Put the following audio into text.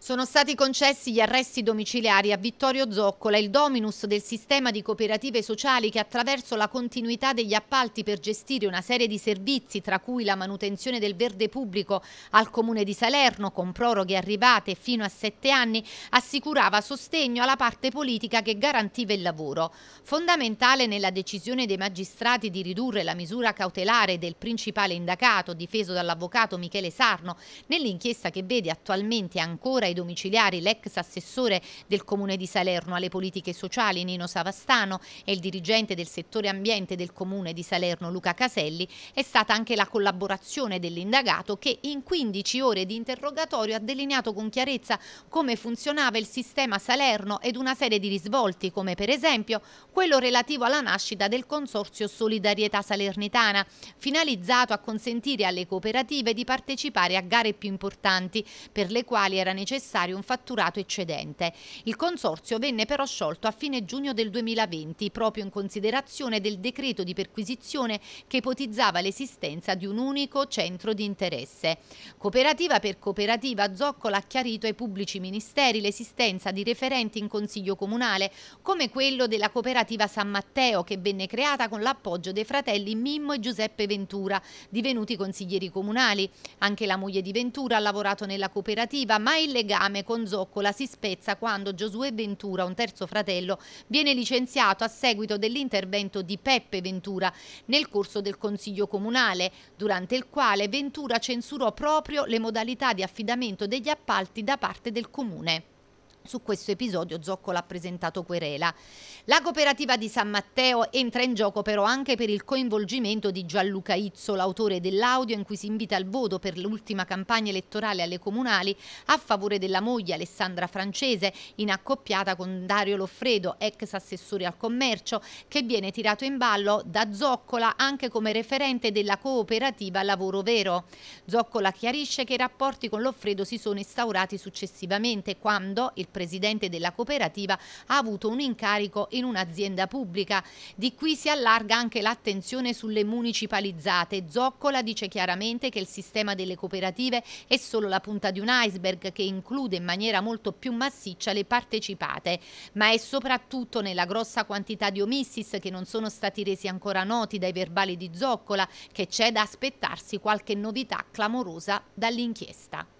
Sono stati concessi gli arresti domiciliari a Vittorio Zoccola, il dominus del sistema di cooperative sociali che attraverso la continuità degli appalti per gestire una serie di servizi, tra cui la manutenzione del verde pubblico al Comune di Salerno, con proroghe arrivate fino a sette anni, assicurava sostegno alla parte politica che garantiva il lavoro. Fondamentale nella decisione dei magistrati di ridurre la misura cautelare del principale indagato, difeso dall'avvocato Michele Sarno, nell'inchiesta che vede attualmente ancora ai domiciliari l'ex assessore del Comune di Salerno alle politiche sociali Nino Savastano e il dirigente del settore ambiente del Comune di Salerno Luca Caselli, è stata anche la collaborazione dell'indagato che in 15 ore di interrogatorio ha delineato con chiarezza come funzionava il sistema Salerno ed una serie di risvolti come per esempio quello relativo alla nascita del Consorzio Solidarietà Salernitana, finalizzato a consentire alle cooperative di partecipare a gare più importanti per le quali era necessario necessario un fatturato eccedente. Il consorzio venne però sciolto a fine giugno del 2020 proprio in considerazione del decreto di perquisizione che ipotizzava l'esistenza di un unico centro di interesse. Cooperativa per cooperativa Zoccola ha chiarito ai pubblici ministeri l'esistenza di referenti in consiglio comunale come quello della cooperativa San Matteo che venne creata con l'appoggio dei fratelli Mimmo e Giuseppe Ventura divenuti consiglieri comunali. Anche la moglie di Ventura ha lavorato nella cooperativa ma è illegale legame con Zoccola si spezza quando Giosuè Ventura, un terzo fratello, viene licenziato a seguito dell'intervento di Peppe Ventura nel corso del Consiglio Comunale, durante il quale Ventura censurò proprio le modalità di affidamento degli appalti da parte del Comune. Su questo episodio Zoccola ha presentato querela. La cooperativa di San Matteo entra in gioco però anche per il coinvolgimento di Gianluca Izzo, l'autore dell'audio in cui si invita al voto per l'ultima campagna elettorale alle comunali a favore della moglie Alessandra Francese, in accoppiata con Dario Loffredo, ex assessore al commercio, che viene tirato in ballo da Zoccola anche come referente della cooperativa Lavoro Vero. Zoccola chiarisce che i rapporti con Loffredo si sono instaurati successivamente quando il presidente della cooperativa, ha avuto un incarico in un'azienda pubblica. Di qui si allarga anche l'attenzione sulle municipalizzate. Zoccola dice chiaramente che il sistema delle cooperative è solo la punta di un iceberg che include in maniera molto più massiccia le partecipate, ma è soprattutto nella grossa quantità di omissis che non sono stati resi ancora noti dai verbali di Zoccola che c'è da aspettarsi qualche novità clamorosa dall'inchiesta.